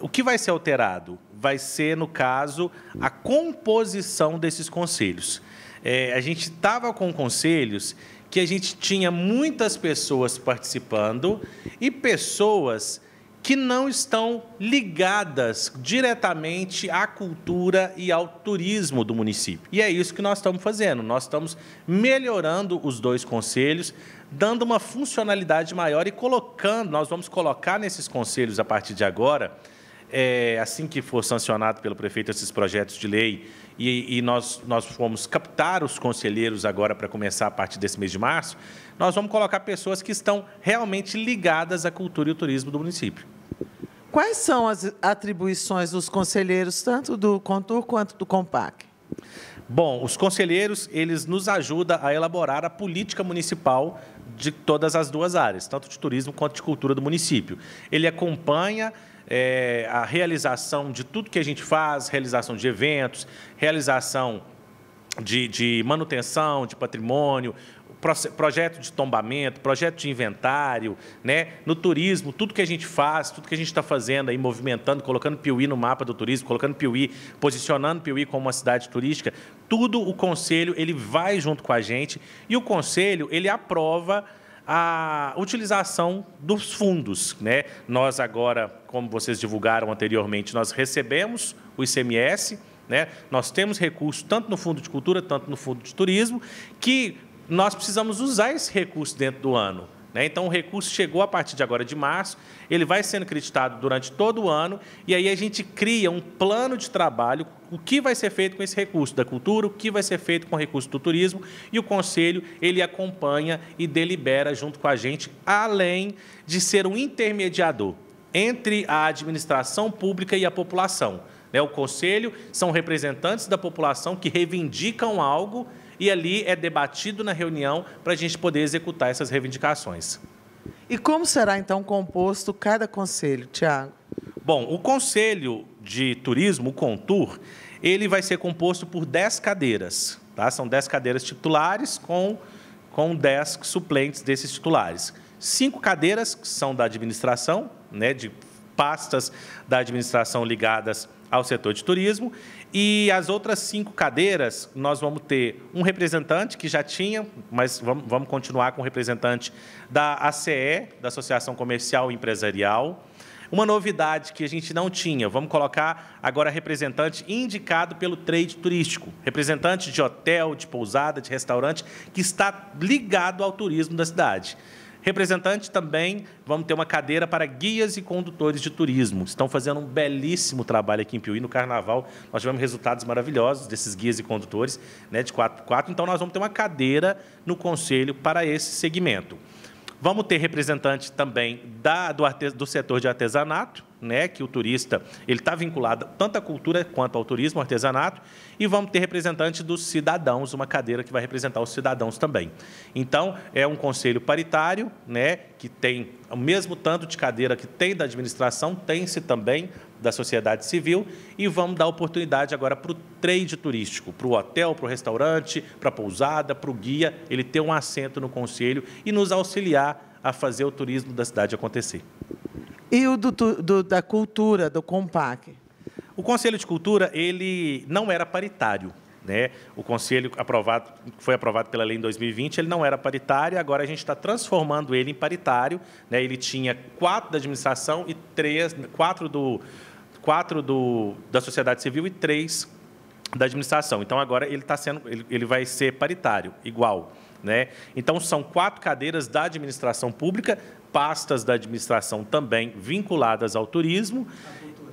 O que vai ser alterado? Vai ser, no caso, a composição desses conselhos. É, a gente estava com conselhos que a gente tinha muitas pessoas participando e pessoas que não estão ligadas diretamente à cultura e ao turismo do município. E é isso que nós estamos fazendo. Nós estamos melhorando os dois conselhos, dando uma funcionalidade maior e colocando, nós vamos colocar nesses conselhos a partir de agora, é, assim que for sancionado pelo prefeito esses projetos de lei, e, e nós, nós fomos captar os conselheiros agora para começar a partir desse mês de março, nós vamos colocar pessoas que estão realmente ligadas à cultura e ao turismo do município. Quais são as atribuições dos conselheiros, tanto do CONTUR quanto do COMPAC? Bom, os conselheiros, eles nos ajudam a elaborar a política municipal de todas as duas áreas, tanto de turismo quanto de cultura do município. Ele acompanha é, a realização de tudo que a gente faz, realização de eventos, realização de, de manutenção de patrimônio, projeto de tombamento, projeto de inventário, né? no turismo, tudo que a gente faz, tudo que a gente está fazendo aí, movimentando, colocando Piuí no mapa do turismo, colocando Piuí, posicionando Piuí como uma cidade turística, tudo o conselho ele vai junto com a gente e o conselho ele aprova a utilização dos fundos. Né? Nós agora, como vocês divulgaram anteriormente, nós recebemos o ICMS, né? Nós temos recursos tanto no Fundo de Cultura, tanto no Fundo de Turismo, que nós precisamos usar esse recurso dentro do ano. Né? Então, o recurso chegou a partir de agora de março, ele vai sendo creditado durante todo o ano, e aí a gente cria um plano de trabalho, o que vai ser feito com esse recurso da cultura, o que vai ser feito com o recurso do turismo, e o Conselho ele acompanha e delibera junto com a gente, além de ser um intermediador entre a administração pública e a população. Né? O conselho são representantes da população que reivindicam algo e ali é debatido na reunião para a gente poder executar essas reivindicações. E como será então composto cada conselho, Tiago? Bom, o conselho de turismo, o Contur, ele vai ser composto por 10 cadeiras. Tá? São 10 cadeiras titulares com, com 10 suplentes desses titulares. Cinco cadeiras que são da administração, né, de pastas da administração ligadas ao setor de turismo. E as outras cinco cadeiras, nós vamos ter um representante que já tinha, mas vamos, continuar com o representante da ACE, da Associação Comercial e Empresarial. Uma novidade que a gente não tinha, vamos colocar agora representante indicado pelo trade turístico, representante de hotel, de pousada, de restaurante, que está ligado ao turismo da cidade. Representante também, vamos ter uma cadeira para guias e condutores de turismo. Estão fazendo um belíssimo trabalho aqui em Piuí. No Carnaval, nós tivemos resultados maravilhosos desses guias e condutores né, de 4 4 Então, nós vamos ter uma cadeira no Conselho para esse segmento. Vamos ter representante também da, do, do setor de artesanato, né, que o turista ele está vinculado tanto à cultura quanto ao turismo, ao artesanato, e vamos ter representante dos cidadãos, uma cadeira que vai representar os cidadãos também. Então, é um conselho paritário, né, que tem o mesmo tanto de cadeira que tem da administração, tem-se também da sociedade civil, e vamos dar oportunidade agora para o trade turístico, para o hotel, para o restaurante, para a pousada, para o guia, ele ter um assento no conselho e nos auxiliar a fazer o turismo da cidade acontecer. E o do, do, da cultura, do COMPAC? O Conselho de Cultura ele não era paritário. Né? O conselho aprovado, foi aprovado pela lei em 2020, ele não era paritário, agora a gente está transformando ele em paritário. Né? Ele tinha quatro da administração e três, quatro do, quatro do, da sociedade civil e três da administração. Então agora ele está sendo, ele, ele vai ser paritário, igual. Né? Então, são quatro cadeiras da administração pública, pastas da administração também vinculadas ao turismo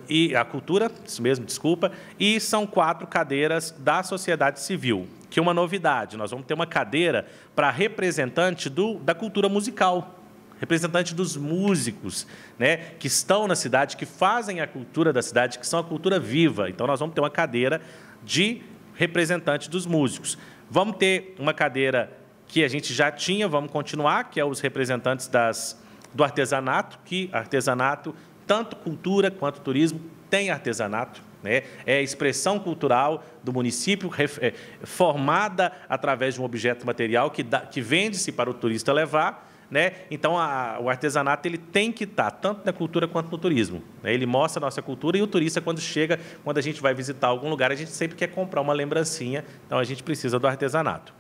e à cultura, isso mesmo, desculpa, e são quatro cadeiras da sociedade civil, que é uma novidade. Nós vamos ter uma cadeira para representante do, da cultura musical. Representante dos músicos, né, que estão na cidade, que fazem a cultura da cidade, que são a cultura viva. Então, nós vamos ter uma cadeira de representante dos músicos. Vamos ter uma cadeira que a gente já tinha, vamos continuar, que é os representantes das, do artesanato, que artesanato, tanto cultura quanto turismo, tem artesanato. Né? É a expressão cultural do município, é, formada através de um objeto material que, que vende-se para o turista levar né? Então, a, o artesanato ele tem que estar tá tanto na cultura quanto no turismo. Né? Ele mostra a nossa cultura e o turista, quando chega, quando a gente vai visitar algum lugar, a gente sempre quer comprar uma lembrancinha, então a gente precisa do artesanato.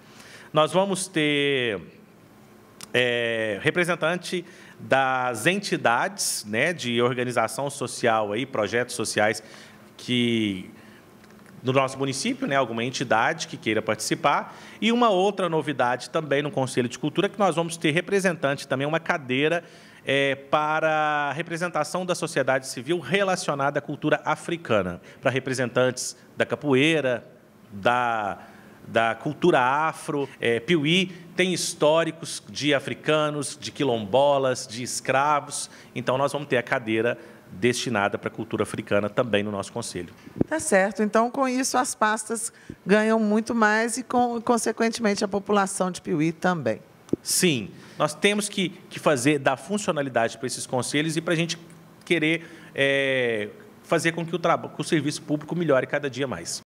Nós vamos ter é, representante das entidades né, de organização social, aí, projetos sociais que do nosso município, né, alguma entidade que queira participar. E uma outra novidade também no Conselho de Cultura, que nós vamos ter representante também, uma cadeira é, para representação da sociedade civil relacionada à cultura africana, para representantes da capoeira, da, da cultura afro. É, Piuí tem históricos de africanos, de quilombolas, de escravos, então nós vamos ter a cadeira destinada para a cultura africana também no nosso conselho. Tá certo. Então, com isso, as pastas ganham muito mais e, com, consequentemente, a população de Piuí também. Sim. Nós temos que, que fazer, dar funcionalidade para esses conselhos e para a gente querer é, fazer com que o, que o serviço público melhore cada dia mais.